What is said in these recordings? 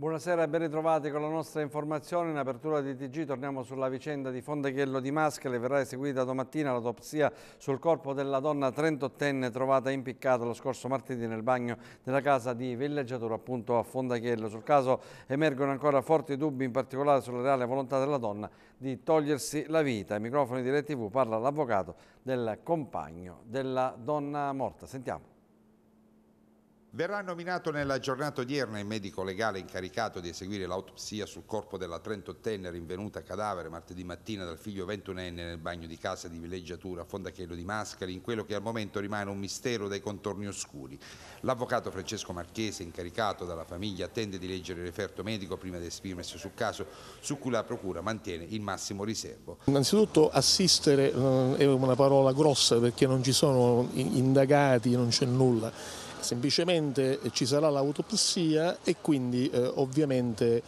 Buonasera e ben ritrovati con la nostra informazione. In apertura di TG torniamo sulla vicenda di Fondeghello di Maschele. Verrà eseguita domattina l'autopsia sul corpo della donna 38enne trovata impiccata lo scorso martedì nel bagno della casa di villeggiatura appunto a Fondeghello. Sul caso emergono ancora forti dubbi in particolare sulla reale volontà della donna di togliersi la vita. Ai microfoni di RTV parla l'avvocato del compagno della donna morta. Sentiamo. Verrà nominato nella giornata odierna il medico legale incaricato di eseguire l'autopsia sul corpo della 38enne rinvenuta cadavere martedì mattina dal figlio 21enne nel bagno di casa di villeggiatura a Fondachello di Mascari, in quello che al momento rimane un mistero dai contorni oscuri. L'avvocato Francesco Marchese, incaricato dalla famiglia, attende di leggere il referto medico prima di esprimersi sul caso, su cui la Procura mantiene il massimo riservo. Innanzitutto assistere eh, è una parola grossa perché non ci sono indagati, non c'è nulla semplicemente eh, ci sarà l'autopsia e quindi eh, ovviamente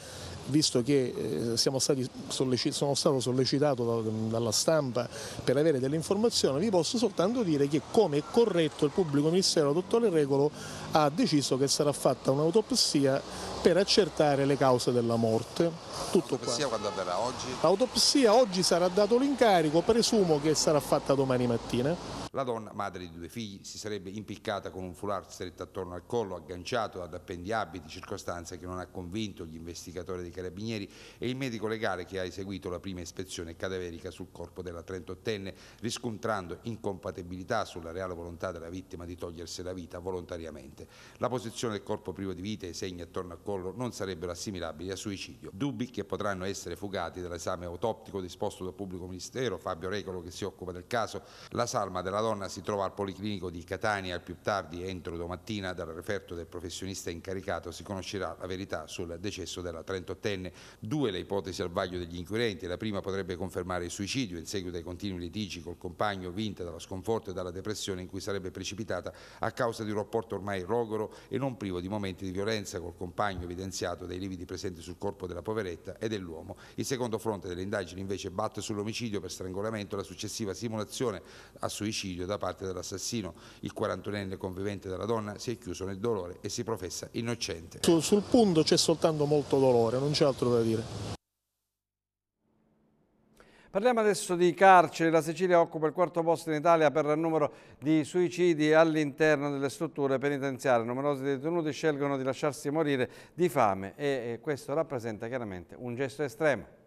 visto che eh, sollecit- sono stato sollecitato da, dalla stampa per avere delle informazioni vi posso soltanto dire che come è corretto il pubblico ministero dottore Regolo ha deciso che sarà fatta un'autopsia per accertare le cause della morte tutto l'autopsia qua. quando avverrà oggi? l'autopsia oggi sarà dato l'incarico presumo che sarà fatta domani mattina la donna, madre di due figli, si sarebbe impiccata con un foulard stretto attorno al collo, agganciato ad appendi abiti, circostanze che non ha convinto gli investigatori dei carabinieri e il medico legale che ha eseguito la prima ispezione cadaverica sul corpo della 38enne, riscontrando incompatibilità sulla reale volontà della vittima di togliersi la vita volontariamente. La posizione del corpo privo di vita e i segni attorno al collo non sarebbero assimilabili a suicidio. Dubbi che potranno essere fugati dall'esame autoptico disposto dal pubblico ministero Fabio Regolo che si occupa del caso, la salma della donna si trova al Policlinico di Catania al più tardi entro domattina. Dal referto del professionista incaricato si conoscerà la verità sul decesso della 38enne. Due le ipotesi al vaglio degli inquirenti. La prima potrebbe confermare il suicidio in seguito ai continui litigi col compagno vinta dallo sconforto e dalla depressione in cui sarebbe precipitata a causa di un rapporto ormai rogoro e non privo di momenti di violenza col compagno evidenziato dai lividi presenti sul corpo della poveretta e dell'uomo. Il secondo fronte delle indagini invece batte sull'omicidio per strangolamento la successiva simulazione a suicidio omicidio da parte dell'assassino. Il 41enne convivente della donna si è chiuso nel dolore e si professa innocente. Sul, sul punto c'è soltanto molto dolore, non c'è altro da dire. Parliamo adesso di carcere. La Sicilia occupa il quarto posto in Italia per il numero di suicidi all'interno delle strutture penitenziarie. Numerosi detenuti scelgono di lasciarsi morire di fame e questo rappresenta chiaramente un gesto estremo.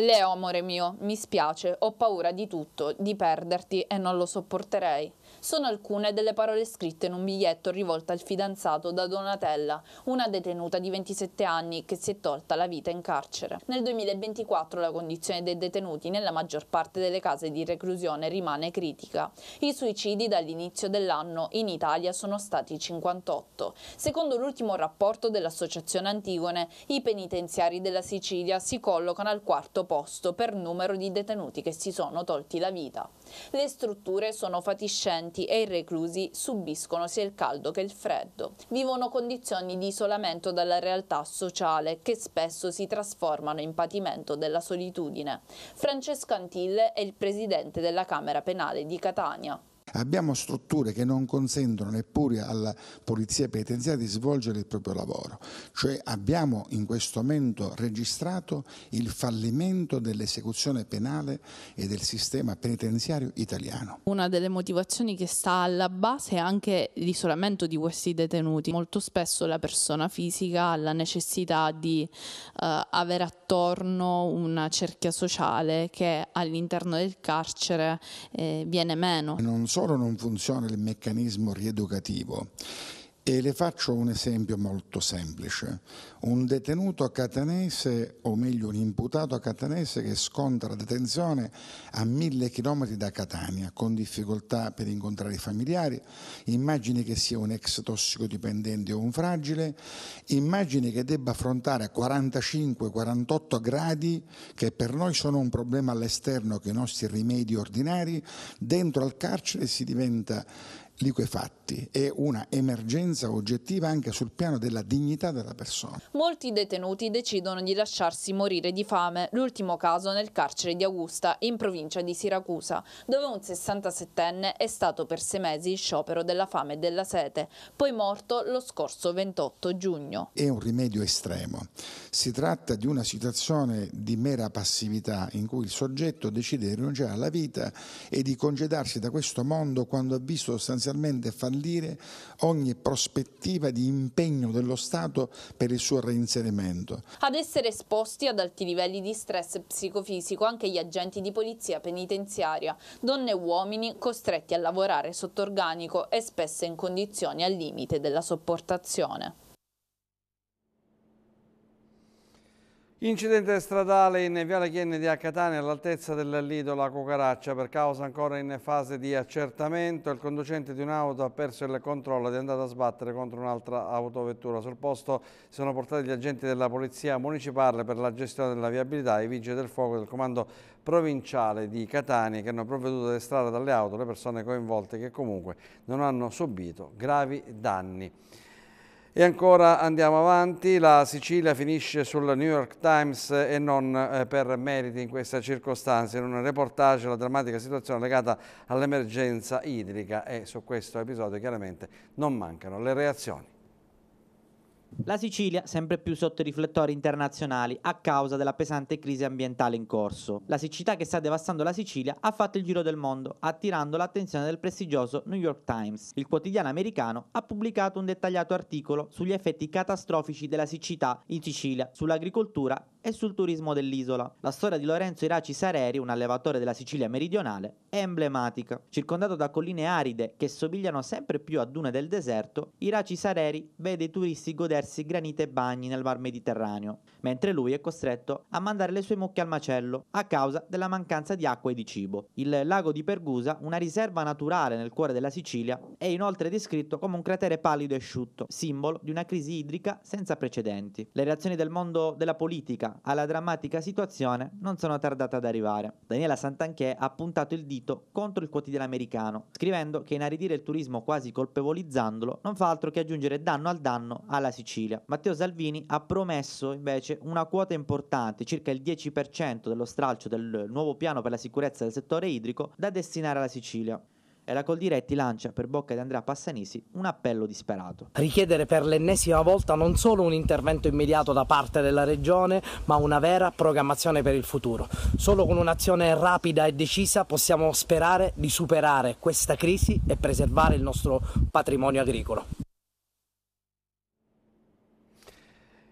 Leo, amore mio, mi spiace, ho paura di tutto, di perderti e non lo sopporterei. Sono alcune delle parole scritte in un biglietto rivolto al fidanzato da Donatella, una detenuta di 27 anni che si è tolta la vita in carcere. Nel 2024 la condizione dei detenuti nella maggior parte delle case di reclusione rimane critica. I suicidi dall'inizio dell'anno in Italia sono stati 58. Secondo l'ultimo rapporto dell'Associazione Antigone, i penitenziari della Sicilia si collocano al quarto posto per numero di detenuti che si sono tolti la vita. Le strutture sono fatiscenti studenti e i reclusi subiscono sia il caldo che il freddo. Vivono condizioni di isolamento dalla realtà sociale che spesso si trasformano in patimento della solitudine. Francesco Antille è il presidente della Camera Penale di Catania. Abbiamo strutture che non consentono neppure alla polizia penitenziaria di svolgere il proprio lavoro, cioè abbiamo in questo momento registrato il fallimento dell'esecuzione penale e del sistema penitenziario italiano. Una delle motivazioni che sta alla base è anche l'isolamento di questi detenuti. Molto spesso la persona fisica ha la necessità di eh, avere attorno una cerchia sociale che all'interno del carcere eh, viene meno. Non so solo non funziona il meccanismo rieducativo, e le faccio un esempio molto semplice. Un detenuto catanese, o meglio un imputato catanese che sconta la detenzione a mille chilometri da Catania, con difficoltà per incontrare i familiari, immagini che sia un ex tossicodipendente o un fragile, immagini che debba affrontare 45-48 gradi che per noi sono un problema all'esterno che i nostri rimedi ordinari, dentro al carcere si diventa liquefatti e una emergenza oggettiva anche sul piano della dignità della persona. Molti detenuti decidono di lasciarsi morire di fame, l'ultimo caso nel carcere di Augusta, in provincia di Siracusa, dove un 67enne è stato per sei mesi in sciopero della fame e della sete, poi morto lo scorso 28 giugno. È un rimedio estremo. Si tratta di una situazione di mera passività in cui il soggetto decide di rinunciare alla vita e di congedarsi da questo mondo quando ha visto sostanzialmente sostanzialmente fallire ogni prospettiva di impegno dello Stato per il suo reinserimento. Ad essere esposti ad alti livelli di stress psicofisico anche gli agenti di polizia penitenziaria, donne e uomini costretti a lavorare sotto organico e spesso in condizioni al limite della sopportazione. Incidente stradale in Viale Chienne di Catania all'altezza del Lido La Cucaraccia per causa ancora in fase di accertamento. Il conducente di un'auto ha perso il controllo ed è andato a sbattere contro un'altra autovettura. Sul posto si sono portati gli agenti della Polizia Municipale per la gestione della viabilità, e i vigili del fuoco del comando provinciale di Catania che hanno provveduto ad estrarre dalle auto le persone coinvolte che comunque non hanno subito gravi danni. E ancora andiamo avanti, la Sicilia finisce sul New York Times eh, e non eh, per meriti in questa circostanza, in un reportage la drammatica situazione legata all'emergenza idrica e su questo episodio chiaramente non mancano le reazioni. La Sicilia sempre più sotto i riflettori internazionali a causa della pesante crisi ambientale in corso. La siccità che sta devastando la Sicilia ha fatto il giro del mondo, attirando l'attenzione del prestigioso New York Times. Il quotidiano americano ha pubblicato un dettagliato articolo sugli effetti catastrofici della siccità in Sicilia, sull'agricoltura e sul turismo dell'isola. La storia di Lorenzo Iraci Sareri, un allevatore della Sicilia meridionale, è emblematica. Circondato da colline aride che somigliano sempre più a dune del deserto, Iraci Sareri vede i turisti godere diversi granite e bagni nel Mar Mediterraneo, mentre lui è costretto a mandare le sue mucche al macello a causa della mancanza di acqua e di cibo. Il lago di Pergusa, una riserva naturale nel cuore della Sicilia, è inoltre descritto come un cratere pallido e asciutto, simbolo di una crisi idrica senza precedenti. Le reazioni del mondo della politica alla drammatica situazione non sono tardate ad arrivare. Daniela Santanchè ha puntato il dito contro il quotidiano americano, scrivendo che inaridire il turismo quasi colpevolizzandolo non fa altro che aggiungere danno al danno alla Sicilia. Sicilia. Matteo Salvini ha promesso invece una quota importante, circa il 10% dello stralcio del nuovo piano per la sicurezza del settore idrico, da destinare alla Sicilia e la Coldiretti lancia per bocca di Andrea Passanisi un appello disperato. Richiedere per l'ennesima volta non solo un intervento immediato da parte della Regione, ma una vera programmazione per il futuro. Solo con un'azione rapida e decisa possiamo sperare di superare questa crisi e preservare il nostro patrimonio agricolo.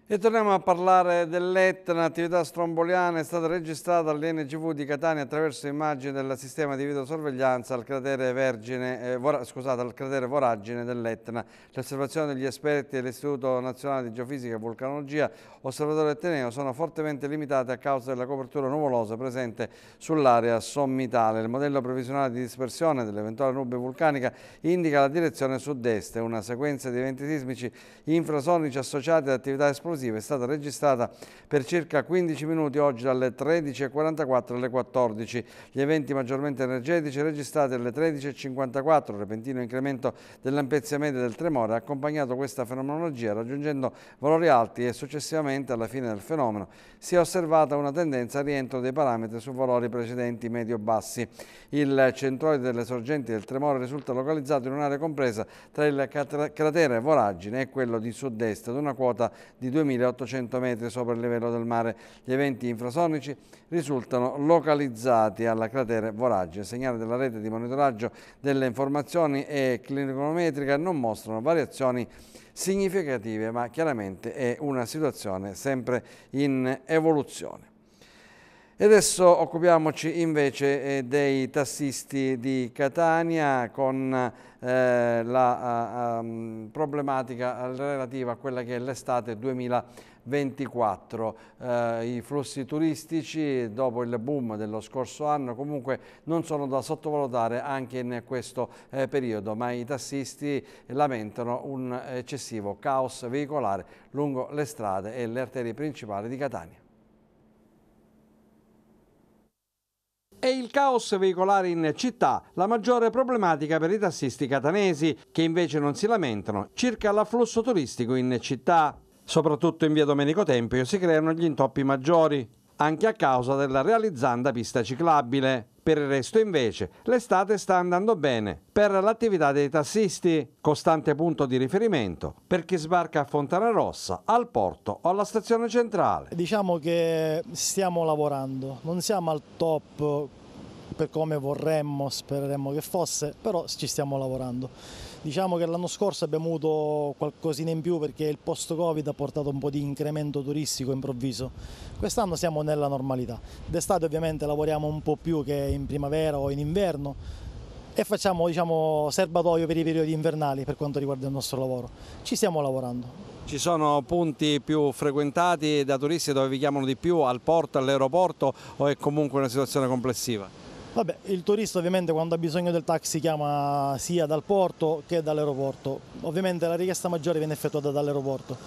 E torniamo a parlare dell'Etna, attività stromboliana è stata registrata all'INGV di Catania attraverso immagini del sistema di videosorveglianza al cratere, Vergine, eh, vor, scusate, al cratere Voragine dell'Etna. L'osservazione degli esperti dell'Istituto Nazionale di Geofisica e Vulcanologia, Osservatorio Etneo, sono fortemente limitate a causa della copertura nuvolosa presente sull'area sommitale. Il modello previsionale di dispersione dell'eventuale nube vulcanica indica la direzione sud-est, una sequenza di eventi sismici infrasonici associati ad attività esplosive esplosiva è stata registrata per circa 15 minuti oggi dalle 13.44 alle 14. Gli eventi maggiormente energetici registrati alle 13.54, repentino incremento dell'ampiezza media del tremore ha accompagnato questa fenomenologia raggiungendo valori alti e successivamente alla fine del fenomeno si è osservata una tendenza al rientro dei parametri su valori precedenti medio-bassi. Il centroide delle sorgenti del tremore risulta localizzato in un'area compresa tra il cratere Voragine e quello di sud-est ad una quota di 2.000 2.800 metri sopra il livello del mare. Gli eventi infrasonici risultano localizzati alla cratere Voraggi. Il segnale della rete di monitoraggio delle informazioni e cliniconometrica non mostrano variazioni significative, ma chiaramente è una situazione sempre in evoluzione. E adesso occupiamoci invece eh, dei tassisti di Catania con eh, la mm, problematica relativa a quella che è l'estate 2024. Eh, I flussi turistici dopo il boom dello scorso anno comunque non sono da sottovalutare anche in questo periodo, ma i tassisti lamentano un eccessivo caos veicolare lungo le strade e le arterie principali di Catania. il caos veicolare in città la maggiore problematica per i tassisti catanesi, che invece non si lamentano circa l'afflusso turistico in città. Soprattutto in via Domenico Tempio si creano gli intoppi maggiori, anche a causa della realizzanda pista ciclabile. Per il resto invece l'estate sta andando bene per l'attività dei tassisti, costante punto di riferimento per chi sbarca a Fontana Rossa, al porto o alla stazione centrale. Diciamo che stiamo lavorando, non siamo al top per come vorremmo, spereremmo che fosse, però ci stiamo lavorando. Diciamo che l'anno scorso abbiamo avuto qualcosina in più perché il post-Covid ha portato un po' di incremento turistico improvviso. Quest'anno siamo nella normalità. D'estate ovviamente lavoriamo un po' più che in primavera o in inverno e facciamo diciamo, serbatoio per i periodi invernali per quanto riguarda il nostro lavoro. Ci stiamo lavorando. Ci sono punti più frequentati da turisti dove vi chiamano di più, al porto, all'aeroporto o è comunque una situazione complessiva? Vabbè, il turista ovviamente quando ha bisogno del taxi chiama sia dal porto che dall'aeroporto. Ovviamente la richiesta maggiore viene effettuata dall'aeroporto.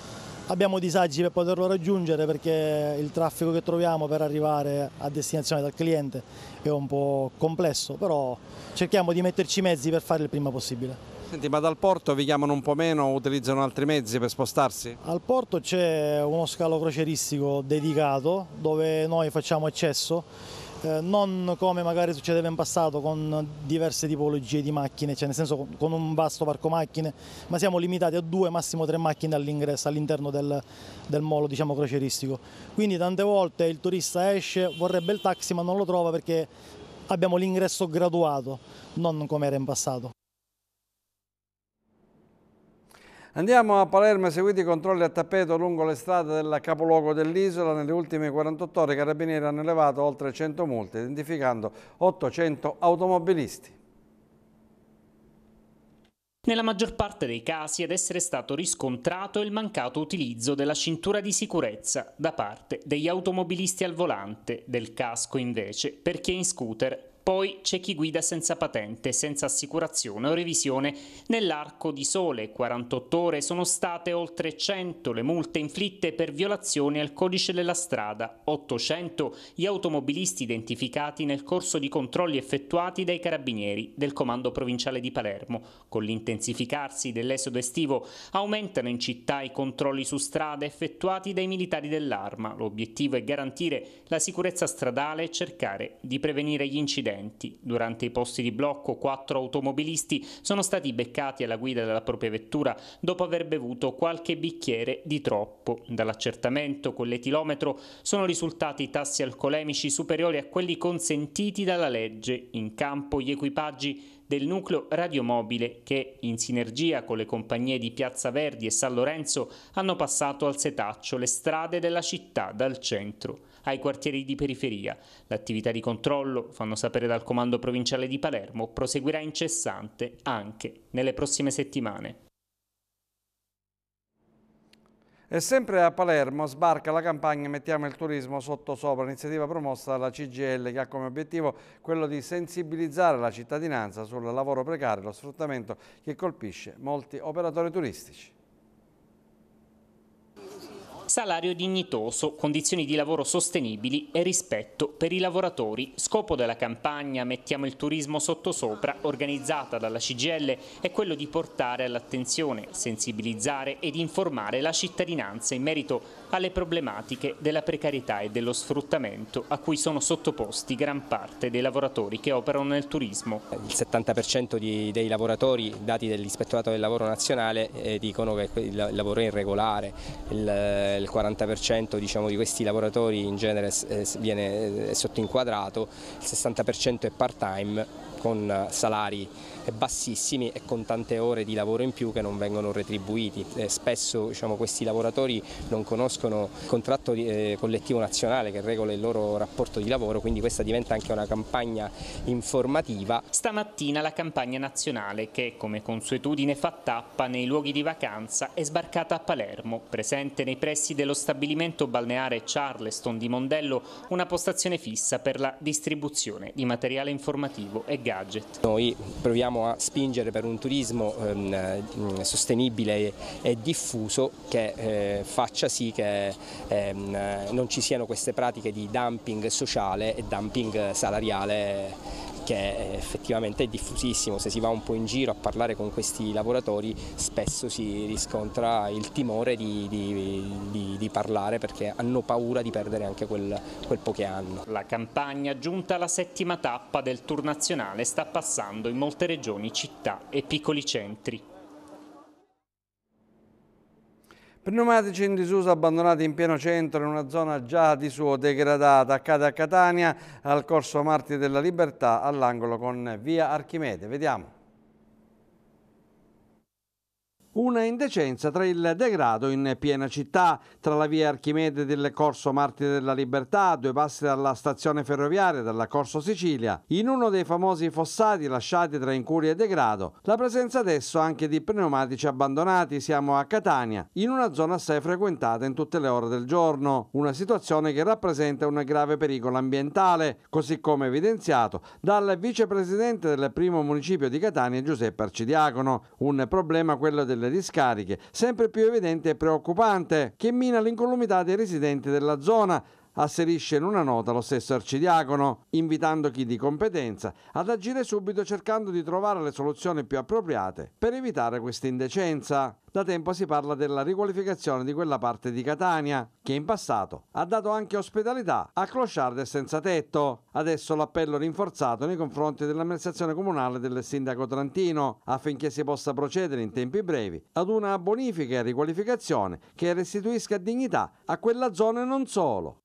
Abbiamo disagi per poterlo raggiungere perché il traffico che troviamo per arrivare a destinazione dal cliente è un po' complesso, però cerchiamo di metterci i mezzi per fare il prima possibile. Senti, ma dal porto vi chiamano un po' meno o utilizzano altri mezzi per spostarsi? Al porto c'è uno scalo croceristico dedicato dove noi facciamo accesso eh, non come magari succedeva in passato con diverse tipologie di macchine, cioè nel senso con un vasto parco macchine, ma siamo limitati a due, massimo tre macchine all'ingresso, all'interno del, del molo diciamo, croceristico. Quindi tante volte il turista esce, vorrebbe il taxi ma non lo trova perché abbiamo l'ingresso graduato, non come era in passato. Andiamo a Palermo, seguiti i controlli a tappeto lungo le strade del capoluogo dell'isola. Nelle ultime 48 ore i carabinieri hanno elevato oltre 100 multe, identificando 800 automobilisti. Nella maggior parte dei casi ad essere stato riscontrato il mancato utilizzo della cintura di sicurezza da parte degli automobilisti al volante, del casco invece per chi è in scooter poi c'è chi guida senza patente, senza assicurazione o revisione. Nell'arco di sole 48 ore sono state oltre 100 le multe inflitte per violazioni al codice della strada, 800 gli automobilisti identificati nel corso di controlli effettuati dai carabinieri del Comando Provinciale di Palermo. Con l'intensificarsi dell'esodo estivo aumentano in città i controlli su strada effettuati dai militari dell'arma. L'obiettivo è garantire la sicurezza stradale e cercare di prevenire gli incidenti incidenti. Durante i posti di blocco, quattro automobilisti sono stati beccati alla guida della propria vettura dopo aver bevuto qualche bicchiere di troppo. Dall'accertamento con l'etilometro sono risultati tassi alcolemici superiori a quelli consentiti dalla legge. In campo gli equipaggi del nucleo radiomobile che, in sinergia con le compagnie di Piazza Verdi e San Lorenzo, hanno passato al setaccio le strade della città dal centro ai quartieri di periferia. L'attività di controllo, fanno sapere dal Comando Provinciale di Palermo, proseguirà incessante anche nelle prossime settimane. E sempre a Palermo sbarca la campagna Mettiamo il turismo sotto sopra, iniziativa promossa dalla CGL che ha come obiettivo quello di sensibilizzare la cittadinanza sul lavoro precario e lo sfruttamento che colpisce molti operatori turistici salario dignitoso, condizioni di lavoro sostenibili e rispetto per i lavoratori, scopo della campagna Mettiamo il turismo sottosopra organizzata dalla CGL è quello di portare all'attenzione, sensibilizzare ed informare la cittadinanza in merito alle problematiche della precarietà e dello sfruttamento a cui sono sottoposti gran parte dei lavoratori che operano nel turismo. Il 70% di, dei lavoratori dati dell'Ispettorato del Lavoro Nazionale eh, dicono che il lavoro è irregolare, il, eh, il 40% diciamo, di questi lavoratori in genere eh, viene eh, sottoinquadrato, il 60% è part time con eh, salari eh, bassissimi e con tante ore di lavoro in più che non vengono retribuiti. Eh, spesso diciamo, questi lavoratori non conoscono il contratto collettivo nazionale che regola il loro rapporto di lavoro, quindi questa diventa anche una campagna informativa. Stamattina la campagna nazionale che come consuetudine fa tappa nei luoghi di vacanza è sbarcata a Palermo, presente nei pressi dello stabilimento balneare Charleston di Mondello una postazione fissa per la distribuzione di materiale informativo e gas gadget. Noi proviamo a spingere per un turismo ehm, eh, sostenibile e diffuso che eh, faccia sì che ehm, eh, non ci siano queste pratiche di dumping sociale e dumping salariale che effettivamente è diffusissimo, se si va un po' in giro a parlare con questi lavoratori spesso si riscontra il timore di, di, di, di parlare perché hanno paura di perdere anche quel, quel po' che hanno. La campagna giunta alla settima tappa del tour nazionale sta passando in molte regioni, città e piccoli centri. Pneumatici in disuso abbandonati in pieno centro in una zona già di suo degradata. Accade a Catania al corso Marti della Libertà all'angolo con via Archimede. Vediamo. Una indecenza tra il degrado in piena città, tra la via Archimede del Corso Martire della Libertà, due passi dalla stazione ferroviaria, dalla Corso Sicilia, in uno dei famosi fossati lasciati tra incuria e degrado, la presenza adesso anche di pneumatici abbandonati, siamo a Catania, in una zona assai frequentata in tutte le ore del giorno, una situazione che rappresenta un grave pericolo ambientale, così come evidenziato dal vicepresidente del primo municipio di Catania Giuseppe Arcidiacono, un problema quello del delle discariche, sempre più evidente e preoccupante, che mina l'incolumità dei residenti della zona, asserisce in una nota lo stesso arcidiacono, invitando chi di competenza ad agire subito cercando di trovare le soluzioni più appropriate per evitare questa indecenza. Da tempo si parla della riqualificazione di quella parte di Catania, che in passato ha dato anche ospitalità a clocharde senza tetto. Adesso l'appello rinforzato nei confronti dell'amministrazione comunale del sindaco Trantino affinché si possa procedere in tempi brevi ad una bonifica e riqualificazione che restituisca dignità a quella zona e non solo.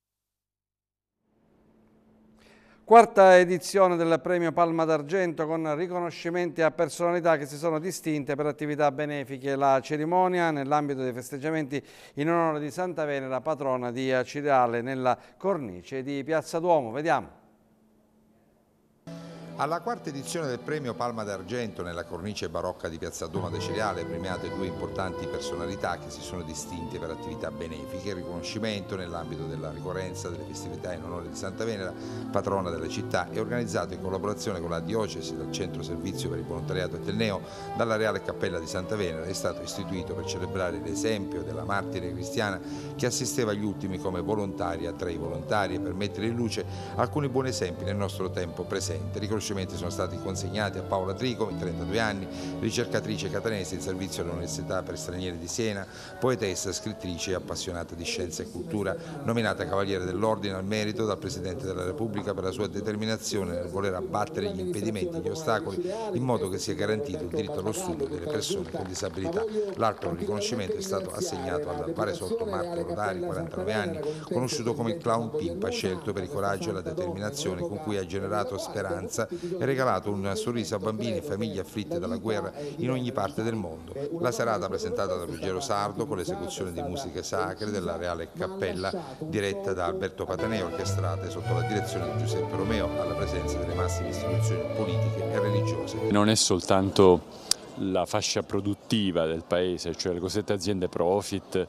Quarta edizione del premio Palma d'Argento con riconoscimenti a personalità che si sono distinte per attività benefiche. La cerimonia nell'ambito dei festeggiamenti in onore di Santa Venera, patrona di Acirale, nella cornice di Piazza Duomo. Vediamo. Alla quarta edizione del premio Palma d'Argento nella cornice barocca di Piazza Doma Deceliale premiate due importanti personalità che si sono distinte per attività benefiche, il riconoscimento nell'ambito della ricorrenza delle festività in onore di Santa Venera, patrona della città, e organizzato in collaborazione con la Diocesi dal Centro Servizio per il Volontariato Ateneo dalla Reale Cappella di Santa Venera è stato istituito per celebrare l'esempio della martire cristiana che assisteva agli ultimi come volontaria tra i volontari e per mettere in luce alcuni buoni esempi nel nostro tempo presente, riconoscendo velocemente sono stati consegnati a Paola Tricomi, 32 anni, ricercatrice catanese in servizio all'Università per Stranieri di Siena, poetessa, scrittrice e appassionata di scienza e cultura, nominata Cavaliere dell'Ordine al merito dal Presidente della Repubblica per la sua determinazione nel voler abbattere gli impedimenti e gli ostacoli in modo che sia garantito il diritto allo studio delle persone con disabilità. L'altro riconoscimento è stato assegnato al pare sotto Marco Rodari, 49 anni, conosciuto come il clown Pimpa, scelto per il coraggio e la determinazione con cui ha generato speranza e regalato un sorriso a bambini e famiglie afflitte dalla guerra in ogni parte del mondo. La serata presentata da Ruggero Sardo con l'esecuzione di musiche sacre della Reale Cappella diretta da Alberto Pataneo, orchestrate sotto la direzione di Giuseppe Romeo alla presenza delle massime istituzioni politiche e religiose. Non è soltanto la fascia produttiva del paese, cioè le cosette aziende profit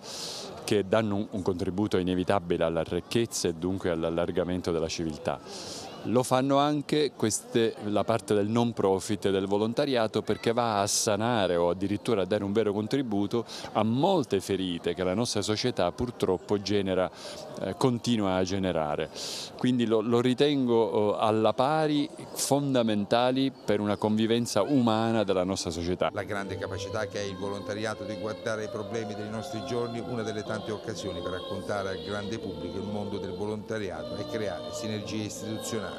che danno un contributo inevitabile alla ricchezza e dunque all'allargamento della civiltà lo fanno anche queste, la parte del non profit e del volontariato perché va a sanare o addirittura a dare un vero contributo a molte ferite che la nostra società purtroppo genera, eh, continua a generare. Quindi lo, lo ritengo eh, alla pari fondamentali per una convivenza umana della nostra società. La grande capacità che ha il volontariato di guardare i problemi dei nostri giorni, una delle tante occasioni per raccontare al grande pubblico il mondo del volontariato e creare sinergie istituzionali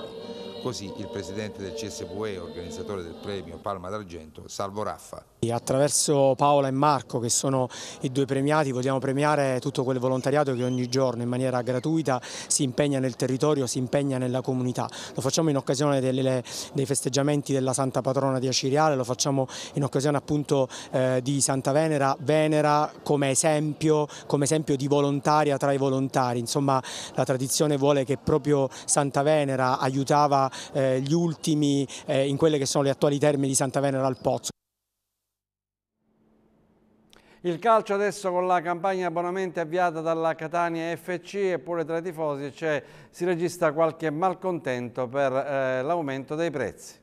Così il presidente del CSVE, organizzatore del premio Palma d'Argento, Salvo Raffa. Attraverso Paola e Marco, che sono i due premiati, vogliamo premiare tutto quel volontariato che ogni giorno in maniera gratuita si impegna nel territorio, si impegna nella comunità. Lo facciamo in occasione delle, dei festeggiamenti della Santa Patrona di Aciriale, lo facciamo in occasione appunto eh, di Santa Venera, Venera come esempio, come esempio di volontaria tra i volontari. Insomma, la tradizione vuole che proprio Santa Venera aiutava eh, gli ultimi eh, in quelle che sono le attuali termini di Santa Venera al Pozzo. Il calcio adesso con la campagna abbonamenti avviata dalla Catania FC eppure tra i tifosi si registra qualche malcontento per eh, l'aumento dei prezzi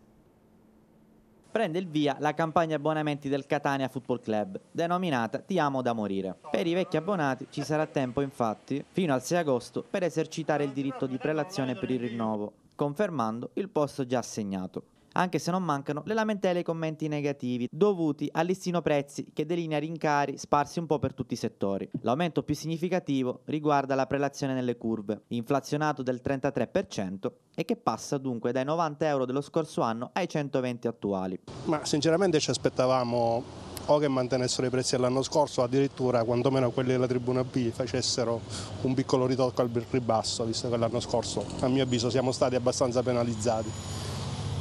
prende il via la campagna abbonamenti del Catania Football Club, denominata Ti amo da morire. Per i vecchi abbonati ci sarà tempo infatti fino al 6 agosto per esercitare il diritto di prelazione per il rinnovo, confermando il posto già assegnato anche se non mancano le lamentele e i commenti negativi dovuti al listino prezzi che delinea rincari sparsi un po' per tutti i settori. L'aumento più significativo riguarda la prelazione nelle curve, inflazionato del 33% e che passa dunque dai 90 euro dello scorso anno ai 120 attuali. Ma sinceramente ci aspettavamo o che mantenessero i prezzi dell'anno scorso, o addirittura quantomeno quelli della tribuna B facessero un piccolo ritocco al ribasso, visto che l'anno scorso a mio avviso siamo stati abbastanza penalizzati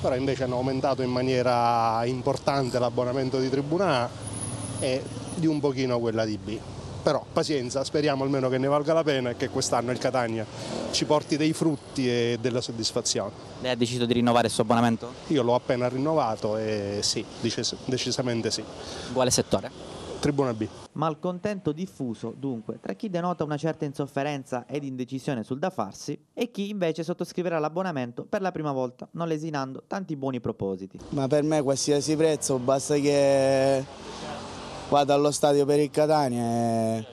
però invece hanno aumentato in maniera importante l'abbonamento di Tribuna A e di un pochino quella di B. Però pazienza, speriamo almeno che ne valga la pena e che quest'anno il Catania ci porti dei frutti e della soddisfazione. Lei ha deciso di rinnovare il suo abbonamento? Io l'ho appena rinnovato e sì, decisamente sì. Quale settore? Tribuna B. Malcontento diffuso, dunque, tra chi denota una certa insofferenza ed indecisione sul da farsi e chi invece sottoscriverà l'abbonamento per la prima volta, non lesinando tanti buoni propositi. Ma per me qualsiasi prezzo, basta che vada allo stadio per il Catania e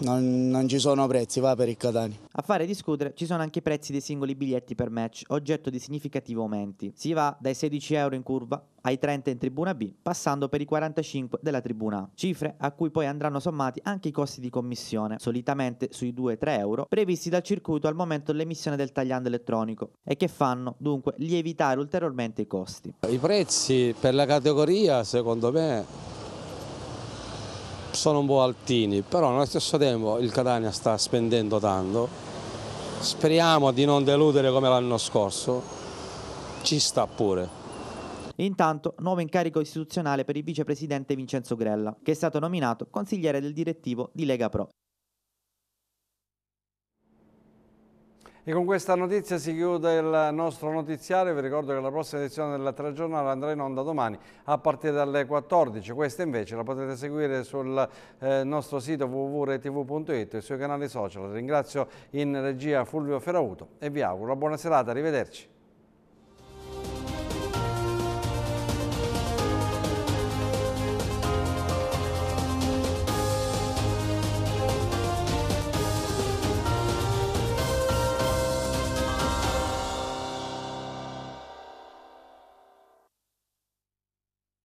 non, non, ci sono prezzi, va per il Catani. A fare discutere ci sono anche i prezzi dei singoli biglietti per match, oggetto di significativi aumenti. Si va dai 16 euro in curva ai 30 in tribuna B, passando per i 45 della tribuna A, cifre a cui poi andranno sommati anche i costi di commissione, solitamente sui 2-3 euro, previsti dal circuito al momento dell'emissione del tagliando elettronico e che fanno dunque lievitare ulteriormente i costi. I prezzi per la categoria secondo me sono un po' altini, però allo stesso tempo il Catania sta spendendo tanto, speriamo di non deludere come l'anno scorso, ci sta pure. Intanto, nuovo incarico istituzionale per il vicepresidente Vincenzo Grella, che è stato nominato consigliere del direttivo di Lega Pro. E con questa notizia si chiude il nostro notiziario, vi ricordo che la prossima edizione della telegiornale andrà in onda domani a partire dalle 14, questa invece la potete seguire sul eh, nostro sito www.tv.it e sui canali social. Ringrazio in regia Fulvio Ferauto e vi auguro una buona serata, arrivederci.